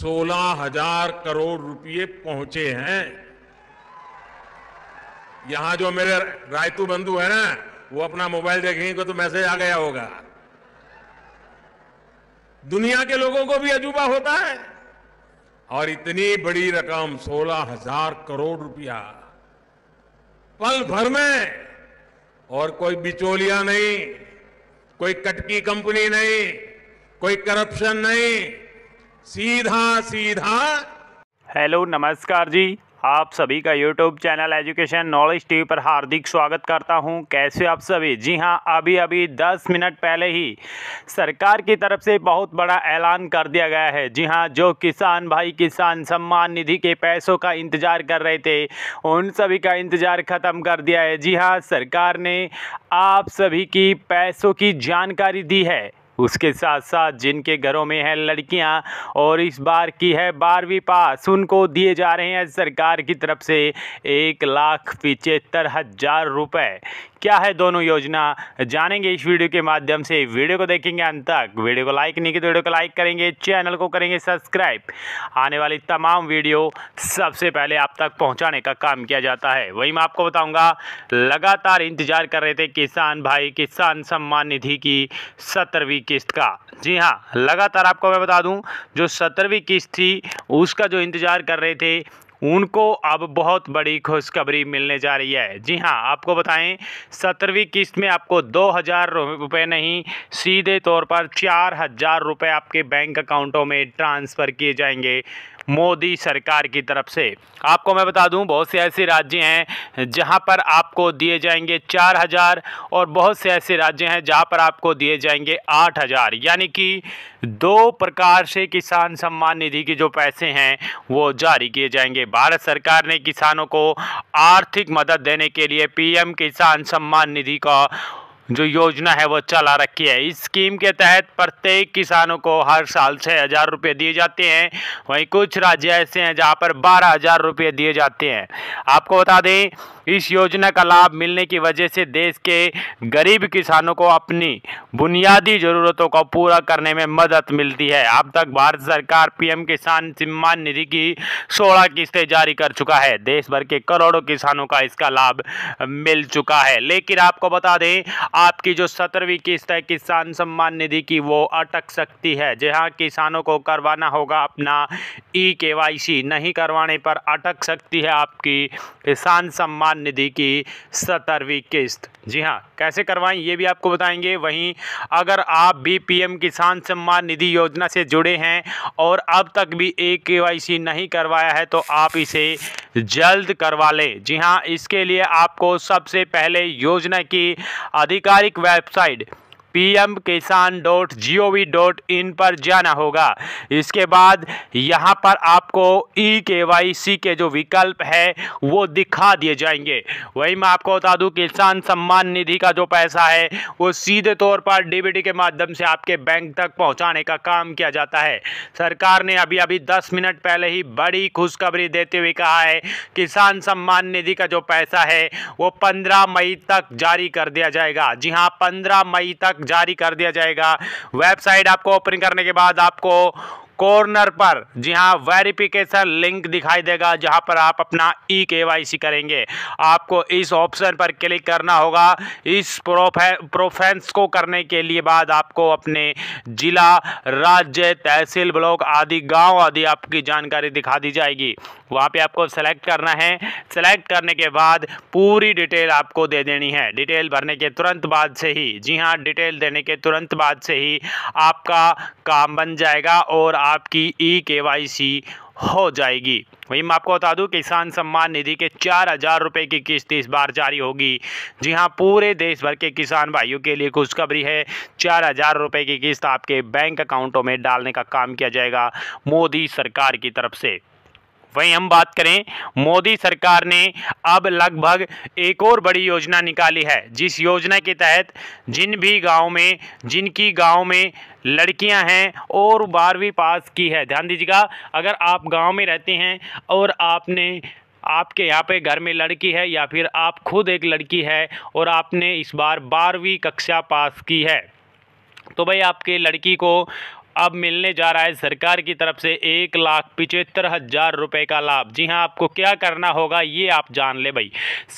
सोलह हजार करोड़ रुपए पहुंचे हैं यहां जो मेरे रायतू बंधु है ना वो अपना मोबाइल देखेंगे को तो मैसेज आ गया होगा दुनिया के लोगों को भी अजूबा होता है और इतनी बड़ी रकम सोलह हजार करोड़ रुपया पल भर में और कोई बिचौलिया नहीं कोई कटकी कंपनी नहीं कोई करप्शन नहीं सीधा सीधा हेलो नमस्कार जी आप सभी का YouTube channel education knowledge TV पर हार्दिक स्वागत करता हूं कैसे आप सभी जी हां अभी अभी 10 मिनट पहले ही सरकार की तरफ से बहुत बड़ा ऐलान कर दिया गया है जी हां जो किसान भाई किसान सम्मान निधि के पैसों का इंतज़ार कर रहे थे उन सभी का इंतज़ार ख़त्म कर दिया है जी हां सरकार ने आप सभी की पैसों की जानकारी दी है उसके साथ साथ जिनके घरों में हैं लड़कियां और इस बार की है बारहवीं पास उनको दिए जा रहे हैं सरकार की तरफ से एक लाख पिचहत्तर हज़ार रुपये क्या है दोनों योजना जानेंगे इस वीडियो के माध्यम से वीडियो को देखेंगे अंत तक वीडियो को लाइक नहीं की तो वीडियो को लाइक करेंगे चैनल को करेंगे सब्सक्राइब आने वाली तमाम वीडियो सबसे पहले आप तक पहुंचाने का काम किया जाता है वही मैं आपको बताऊंगा लगातार इंतजार कर रहे थे किसान भाई किसान सम्मान निधि की सत्रहवीं किस्त का जी हाँ लगातार आपको मैं बता दूं जो सत्रहवीं किस्त थी उसका जो इंतज़ार कर रहे थे उनको अब बहुत बड़ी खुशखबरी मिलने जा रही है जी हाँ आपको बताएं सत्रहवीं किस्त में आपको दो हज़ार रुपये नहीं सीधे तौर पर चार हज़ार रुपये आपके बैंक अकाउंटों में ट्रांसफ़र किए जाएंगे मोदी सरकार की तरफ से आपको मैं बता दूं बहुत से ऐसे राज्य हैं जहां पर आपको दिए जाएंगे चार हज़ार और बहुत से ऐसे राज्य हैं जहां पर आपको दिए जाएंगे आठ हज़ार यानी कि दो प्रकार से किसान सम्मान निधि के जो पैसे हैं वो जारी किए जाएंगे भारत सरकार ने किसानों को आर्थिक मदद देने के लिए पीएम किसान सम्मान निधि का जो योजना है वो चला रखी है इस स्कीम के तहत प्रत्येक किसानों को हर साल छः हज़ार रुपये दिए जाते हैं वहीं कुछ राज्य ऐसे हैं जहाँ पर बारह हज़ार रुपये दिए जाते हैं आपको बता दें इस योजना का लाभ मिलने की वजह से देश के गरीब किसानों को अपनी बुनियादी ज़रूरतों को पूरा करने में मदद मिलती है अब तक भारत सरकार पी किसान सम्मान निधि की सोलह किस्तें जारी कर चुका है देश भर के करोड़ों किसानों का इसका लाभ मिल चुका है लेकिन आपको बता दें आपकी जो सत्रहवीं किस्त है किसान सम्मान निधि की वो अटक सकती है जी हाँ किसानों को करवाना होगा अपना ई के नहीं करवाने पर अटक सकती है आपकी किसान सम्मान निधि की सत्रहवीं किस्त जी हाँ कैसे करवाएं ये भी आपको बताएंगे वहीं अगर आप भी पीएम किसान सम्मान निधि योजना से जुड़े हैं और अब तक भी ए के नहीं करवाया है तो आप इसे जल्द करवा ले जी हाँ इसके लिए आपको सबसे पहले योजना की आधिकारिक website P M Kisan dot G O V dot in पर जाना होगा इसके बाद यहाँ पर आपको ई के वाई सी के जो विकल्प है वो दिखा दिए जाएंगे वही मैं आपको बता दूँ किसान सम्मान निधि का जो पैसा है वो सीधे तौर पर डीबीटी के माध्यम से आपके बैंक तक पहुँचाने का काम किया जाता है सरकार ने अभी अभी दस मिनट पहले ही बड़ी खुशखबरी देते हुए कहा है किसान सम्मान निधि का जो पैसा है वो पंद्रह मई तक जारी कर दिया जाएगा जी हाँ पंद्रह मई तक जारी कर दिया जाएगा वेबसाइट आपको ओपन करने के बाद आपको कॉर्नर पर जी हाँ वेरिफिकेशन लिंक दिखाई देगा जहाँ पर आप अपना ई के करेंगे आपको इस ऑप्शन पर क्लिक करना होगा इस प्रोफेंस को करने के लिए बाद आपको अपने जिला राज्य तहसील ब्लॉक आदि गांव आदि आपकी जानकारी दिखा दी जाएगी वहाँ पे आपको सेलेक्ट करना है सेलेक्ट करने के बाद पूरी डिटेल आपको दे देनी है डिटेल भरने के तुरंत बाद से ही जी हाँ डिटेल देने के तुरंत बाद से ही आपका काम बन जाएगा और आपकी ई के वाई सी हो जाएगी वहीं मैं आपको बता दूं किसान सम्मान निधि के चार हज़ार रुपये की किस्त इस बार जारी होगी जी हाँ पूरे देश भर के किसान भाइयों के लिए खुशखबरी है चार हज़ार रुपये की किस्त आपके बैंक अकाउंटों में डालने का काम किया जाएगा मोदी सरकार की तरफ से वहीं हम बात करें मोदी सरकार ने अब लगभग एक और बड़ी योजना निकाली है जिस योजना के तहत जिन भी गाँव में जिनकी गाँव में लड़कियां हैं और बारहवीं पास की है ध्यान दीजिएगा अगर आप गांव में रहते हैं और आपने आपके यहाँ पे घर में लड़की है या फिर आप खुद एक लड़की है और आपने इस बार बारहवीं कक्षा पास की है तो भाई आपके लड़की को अब मिलने जा रहा है सरकार की तरफ से एक लाख पिचहत्तर हज़ार रुपये का लाभ जी हाँ आपको क्या करना होगा ये आप जान ले भाई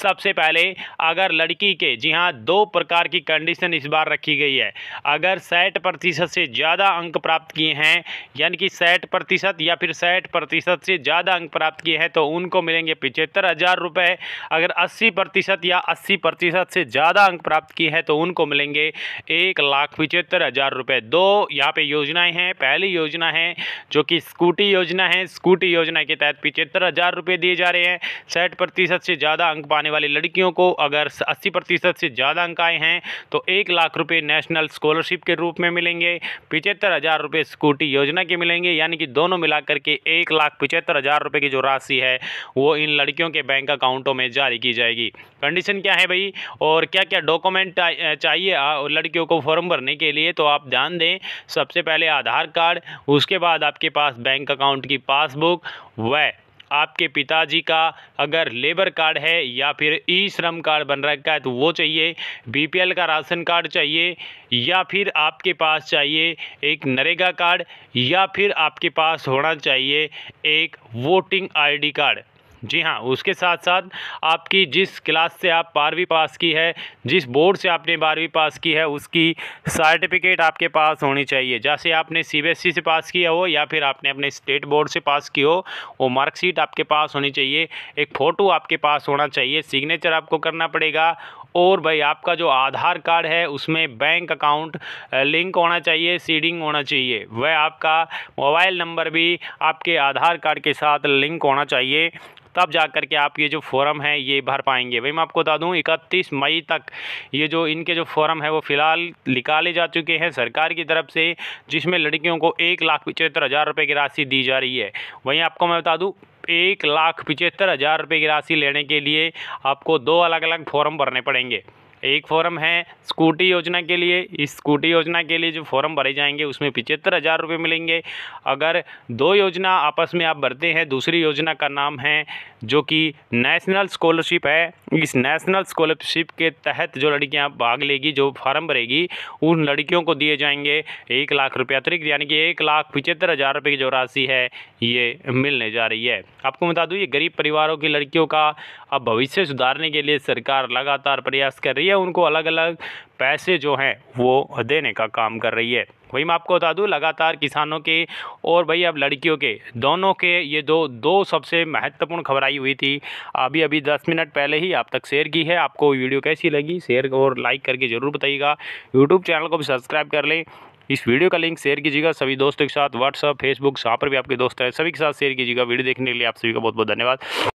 सबसे पहले अगर लड़की के जी हाँ दो प्रकार की कंडीशन इस बार रखी गई है अगर साठ प्रतिशत से ज़्यादा अंक प्राप्त किए हैं यानी कि साठ प्रतिशत या फिर साठ प्रतिशत से ज़्यादा अंक प्राप्त किए हैं तो उनको मिलेंगे पिचहत्तर हज़ार रुपये अगर अस्सी प्रतिशत या अस्सी प्रतिशत से ज़्यादा अंक प्राप्त किए हैं तो उनको मिलेंगे एक लाख पिचहत्तर हज़ार रुपये दो यहाँ पे योजना योजनाएं हैं पहली योजना है जो कि स्कूटी योजना है स्कूटी योजना के तहत पिचहत्तर हज़ार रुपये दिए जा रहे हैं साठ प्रतिशत से ज़्यादा अंक पाने वाली लड़कियों को अगर अस्सी प्रतिशत से ज़्यादा अंक आए हैं तो एक लाख रुपये नेशनल स्कॉलरशिप के रूप में मिलेंगे पिचहत्तर हज़ार रुपये स्कूटी योजना के मिलेंगे यानी कि दोनों मिलाकर के एक लाख पिचहत्तर हज़ार रुपये की जो राशि है वो इन लड़कियों के बैंक अकाउंटों में जारी की जाएगी कंडीशन क्या है भाई और क्या क्या डॉक्यूमेंट चाहिए लड़कियों को फॉर्म भरने के लिए तो आप ध्यान दें सबसे पहले आधार कार्ड उसके बाद आपके पास बैंक अकाउंट की पासबुक व आपके पिताजी का अगर लेबर कार्ड है या फिर ई श्रम कार्ड बन रखा है तो वो चाहिए बीपीएल का राशन कार्ड चाहिए या फिर आपके पास चाहिए एक नरेगा कार्ड या फिर आपके पास होना चाहिए एक वोटिंग आईडी कार्ड जी हाँ उसके साथ साथ आपकी जिस क्लास से आप बारहवीं पास की है जिस बोर्ड से आपने बारहवीं पास की है उसकी सर्टिफिकेट आपके पास होनी चाहिए जैसे आपने सीबीएसई e से पास किया हो या फिर आपने अपने स्टेट बोर्ड से पास की हो वो मार्कशीट आपके पास होनी चाहिए एक फ़ोटो आपके पास होना चाहिए सिग्नेचर आपको करना पड़ेगा और भाई आपका जो आधार कार्ड है उसमें बैंक अकाउंट लिंक होना चाहिए सीडिंग होना चाहिए वह आपका मोबाइल नंबर भी आपके आधार कार्ड के साथ लिंक होना चाहिए तब जा कर के आप ये जो फॉर्म है ये भर पाएंगे भाई मैं आपको बता दूँ इकतीस मई तक ये जो इनके जो फॉर्म है वो फ़िलहाल निकाले जा चुके हैं सरकार की तरफ से जिसमें लड़कियों को एक लाख पचहत्तर हज़ार रुपये की राशि दी जा रही है वहीं आपको मैं बता दूँ एक लाख पिचहत्तर हज़ार रुपये की राशि लेने के लिए आपको दो अलग अलग फॉर्म भरने पड़ेंगे एक फॉर्म है स्कूटी योजना के लिए इस स्कूटी योजना के लिए जो फॉर्म भरे जाएंगे उसमें पिचहत्तर हज़ार रुपये मिलेंगे अगर दो योजना आपस में आप भरते हैं दूसरी योजना का नाम है जो कि नेशनल स्कॉलरशिप है इस नेशनल स्कॉलरशिप के तहत जो लड़कियाँ भाग लेगी जो फॉर्म भरेगी उन लड़कियों को दिए जाएंगे एक लाख रुपये अतिरिक्त यानी कि एक लाख पिचहत्तर हज़ार रुपये की जो राशि है ये मिलने जा रही है आपको बता दूँ ये गरीब परिवारों की लड़कियों का अब भविष्य सुधारने के लिए सरकार लगातार प्रयास कर रही है है उनको अलग अलग पैसे जो हैं वो देने का काम कर रही है वही मैं आपको बता दूं लगातार किसानों के और भाई अब लड़कियों के दोनों के ये दो दो सबसे महत्वपूर्ण खबर आई हुई थी अभी अभी दस मिनट पहले ही आप तक शेयर की है आपको वीडियो कैसी लगी शेयर और लाइक करके ज़रूर बताइएगा यूट्यूब चैनल को भी सब्सक्राइब कर लें इस वीडियो का लिंक शेयर कीजिएगा सभी दोस्तों के साथ व्हाट्सअप फेसबुक जहाँ पर भी आपके दोस्त हैं सभी के साथ शेयर कीजिएगा वीडियो देखने के लिए आप सभी का बहुत बहुत धन्यवाद